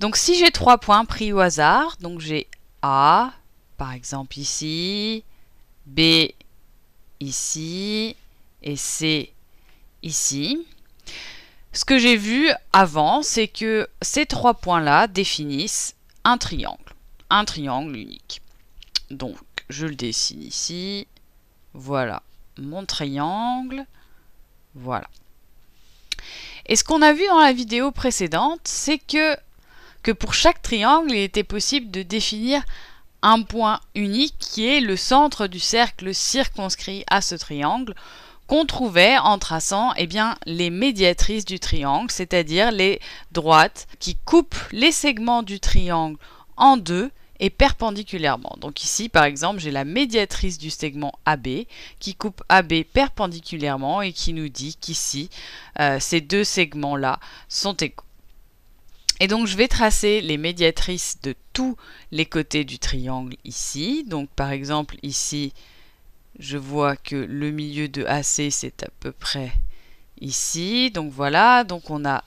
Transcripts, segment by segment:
Donc si j'ai trois points pris au hasard, donc j'ai A, par exemple ici, B ici et C ici. Ce que j'ai vu avant, c'est que ces trois points-là définissent un triangle, un triangle unique. Donc, je le dessine ici. Voilà, mon triangle. Voilà. Et ce qu'on a vu dans la vidéo précédente, c'est que que pour chaque triangle, il était possible de définir un point unique qui est le centre du cercle circonscrit à ce triangle, qu'on trouvait en traçant eh bien, les médiatrices du triangle, c'est-à-dire les droites qui coupent les segments du triangle en deux et perpendiculairement. Donc ici, par exemple, j'ai la médiatrice du segment AB qui coupe AB perpendiculairement et qui nous dit qu'ici, euh, ces deux segments-là sont égaux. Et donc je vais tracer les médiatrices de tous les côtés du triangle ici. Donc par exemple ici, je vois que le milieu de AC c'est à peu près ici. Donc voilà, donc on a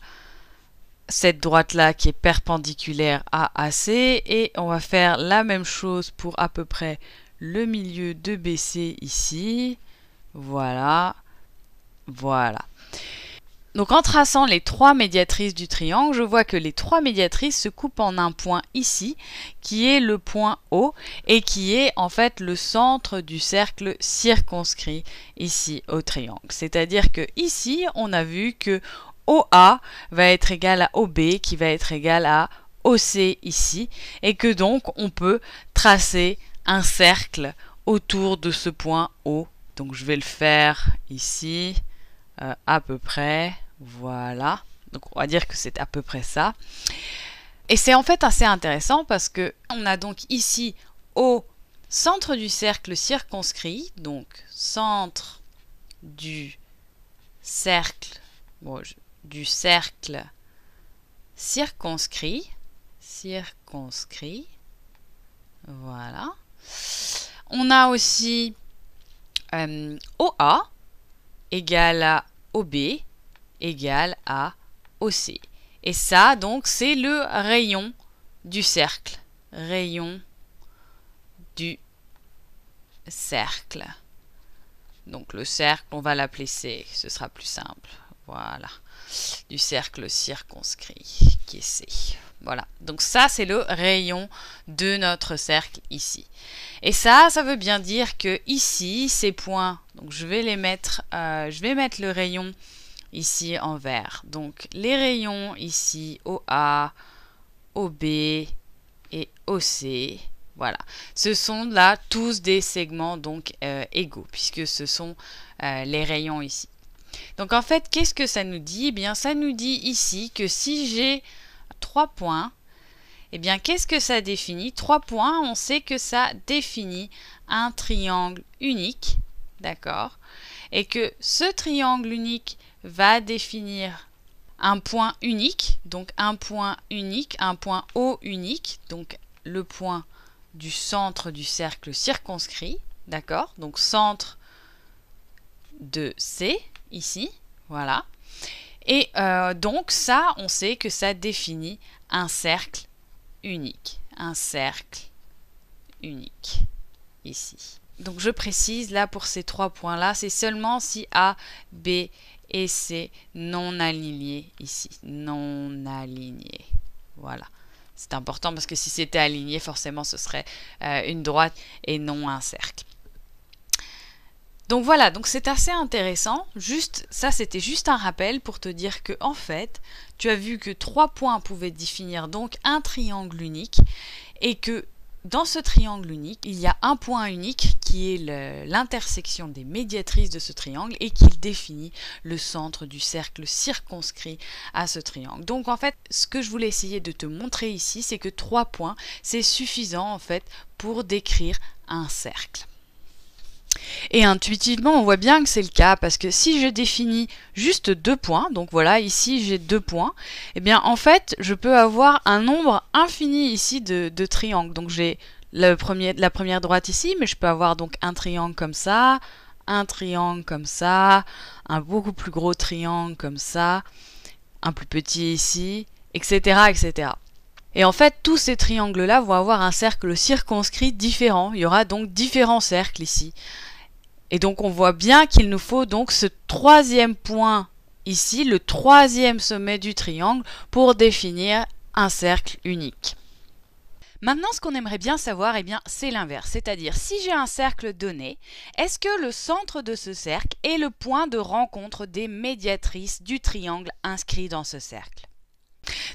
cette droite là qui est perpendiculaire à AC et on va faire la même chose pour à peu près le milieu de BC ici. Voilà, voilà. Donc en traçant les trois médiatrices du triangle, je vois que les trois médiatrices se coupent en un point ici, qui est le point O, et qui est en fait le centre du cercle circonscrit ici au triangle. C'est-à-dire que ici, on a vu que OA va être égal à OB, qui va être égal à OC ici, et que donc on peut tracer un cercle autour de ce point O. Donc je vais le faire ici. Euh, à peu près. Voilà. Donc on va dire que c'est à peu près ça. Et c'est en fait assez intéressant parce que on a donc ici au centre du cercle circonscrit, donc centre du cercle, du cercle circonscrit, circonscrit, voilà. On a aussi euh, OA égale à OB égale à OC. Et ça, donc, c'est le rayon du cercle. Rayon du cercle. Donc le cercle, on va l'appeler C, ce sera plus simple. Voilà. Du cercle circonscrit, qui est C. Voilà, donc ça c'est le rayon de notre cercle ici. Et ça, ça veut bien dire que ici, ces points, donc je vais les mettre, euh, je vais mettre le rayon ici en vert. Donc les rayons ici, OA, OB et OC, voilà. Ce sont là tous des segments donc euh, égaux, puisque ce sont euh, les rayons ici. Donc en fait, qu'est-ce que ça nous dit eh bien, ça nous dit ici que si j'ai trois points, et eh bien, qu'est-ce que ça définit Trois points, on sait que ça définit un triangle unique, d'accord Et que ce triangle unique va définir un point unique, donc un point unique, un point O unique, donc le point du centre du cercle circonscrit, d'accord Donc centre de C, ici, voilà. Et euh, donc ça, on sait que ça définit un cercle unique. Un cercle unique. Ici. Donc je précise là pour ces trois points-là, c'est seulement si A, B et C non alignés ici. Non alignés. Voilà. C'est important parce que si c'était aligné, forcément ce serait euh, une droite et non un cercle. Donc voilà, donc c'est assez intéressant. Juste, ça c'était juste un rappel pour te dire que en fait, tu as vu que trois points pouvaient définir donc un triangle unique et que dans ce triangle unique, il y a un point unique qui est l'intersection des médiatrices de ce triangle et qui définit le centre du cercle circonscrit à ce triangle. Donc en fait, ce que je voulais essayer de te montrer ici, c'est que trois points, c'est suffisant en fait pour décrire un cercle. Et intuitivement, on voit bien que c'est le cas, parce que si je définis juste deux points, donc voilà, ici j'ai deux points, eh bien en fait, je peux avoir un nombre infini ici de, triangles. Donc j'ai la première droite ici, mais je peux avoir donc un triangle comme ça, un triangle comme ça, un beaucoup plus gros triangle comme ça, un plus petit ici, etc. etc. Et en fait, tous ces triangles-là vont avoir un cercle circonscrit différent. Il y aura donc différents cercles ici. Et donc on voit bien qu'il nous faut donc ce troisième point ici, le troisième sommet du triangle, pour définir un cercle unique. Maintenant, ce qu'on aimerait bien savoir, eh bien, c'est l'inverse. C'est-à-dire, si j'ai un cercle donné, est-ce que le centre de ce cercle est le point de rencontre des médiatrices du triangle inscrit dans ce cercle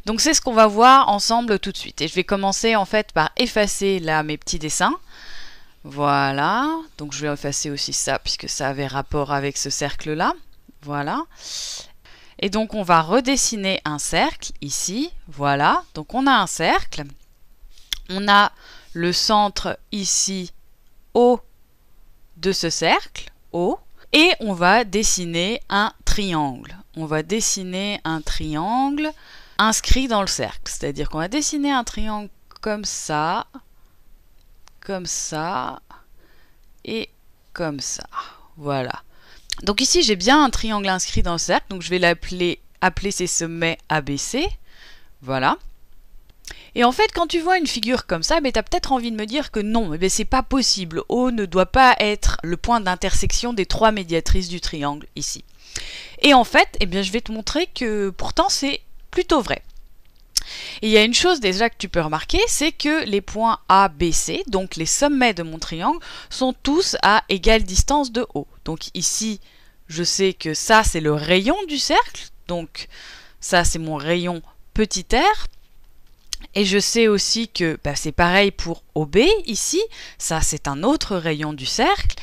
Donc, c'est ce qu'on va voir ensemble tout de suite. Et je vais commencer en fait par effacer là mes petits dessins. Voilà, donc je vais effacer aussi ça puisque ça avait rapport avec ce cercle-là. Voilà. Et donc on va redessiner un cercle ici. Voilà, donc on a un cercle. On a le centre ici, haut de ce cercle, haut, Et on va dessiner un triangle. On va dessiner un triangle inscrit dans le cercle. C'est-à-dire qu'on va dessiner un triangle comme ça comme ça et comme ça. Voilà. Donc ici, j'ai bien un triangle inscrit dans le cercle, donc je vais l'appeler appeler ses sommets ABC. Voilà. Et en fait, quand tu vois une figure comme ça, tu as peut-être envie de me dire que non, ce c'est pas possible. O ne doit pas être le point d'intersection des trois médiatrices du triangle ici. Et en fait, eh bien, je vais te montrer que pourtant c'est plutôt vrai. Et il y a une chose déjà que tu peux remarquer, c'est que les points A, B, C, donc les sommets de mon triangle, sont tous à égale distance de O. Donc ici, je sais que ça, c'est le rayon du cercle, donc ça, c'est mon rayon petit r. Et je sais aussi que bah, c'est pareil pour OB ici, ça c'est un autre rayon du cercle,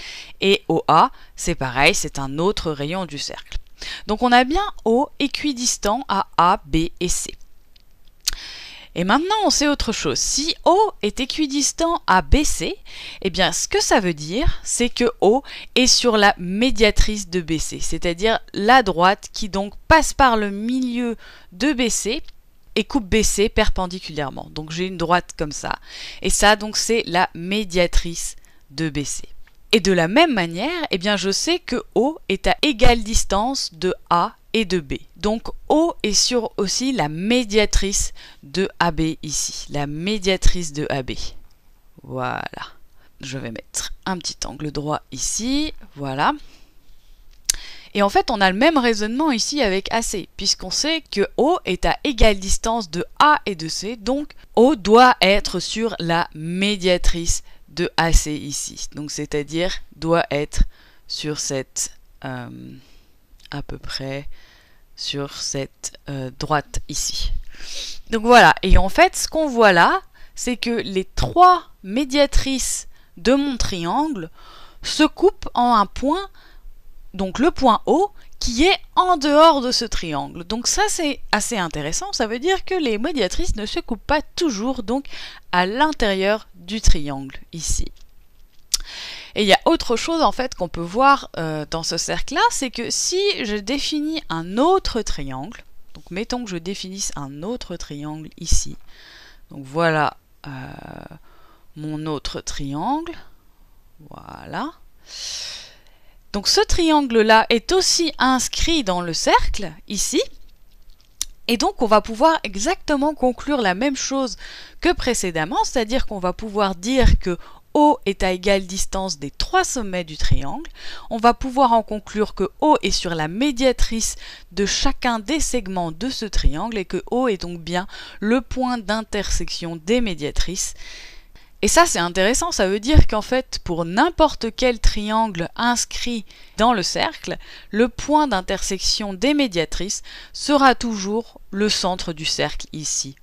et OA c'est pareil, c'est un autre rayon du cercle. Donc on a bien O équidistant à A, B et C. Et maintenant, on sait autre chose. Si O est équidistant à BC, eh bien, ce que ça veut dire, c'est que O est sur la médiatrice de BC, c'est-à-dire la droite qui donc passe par le milieu de BC et coupe BC perpendiculairement. Donc j'ai une droite comme ça. Et ça, donc, c'est la médiatrice de BC. Et de la même manière, eh bien, je sais que O est à égale distance de A et de B. Donc O est sur aussi la médiatrice de AB ici, la médiatrice de AB. Voilà. Je vais mettre un petit angle droit ici, voilà. Et en fait, on a le même raisonnement ici avec AC, puisqu'on sait que O est à égale distance de A et de C, donc O doit être sur la médiatrice de AC ici. Donc c'est-à-dire doit être sur cette... Euh, à peu près sur cette euh, droite ici. Donc voilà, et en fait ce qu'on voit là, c'est que les trois médiatrices de mon triangle se coupent en un point, donc le point O, qui est en dehors de ce triangle. Donc ça c'est assez intéressant, ça veut dire que les médiatrices ne se coupent pas toujours donc à l'intérieur du triangle ici. Et il y a autre chose en fait qu'on peut voir euh, dans ce cercle-là, c'est que si je définis un autre triangle, donc mettons que je définisse un autre triangle ici, donc voilà euh, mon autre triangle, voilà. Donc ce triangle-là est aussi inscrit dans le cercle, ici, et donc on va pouvoir exactement conclure la même chose que précédemment, c'est-à-dire qu'on va pouvoir dire que O est à égale distance des trois sommets du triangle, on va pouvoir en conclure que O est sur la médiatrice de chacun des segments de ce triangle et que O est donc bien le point d'intersection des médiatrices. Et ça c'est intéressant, ça veut dire qu'en fait pour n'importe quel triangle inscrit dans le cercle, le point d'intersection des médiatrices sera toujours le centre du cercle ici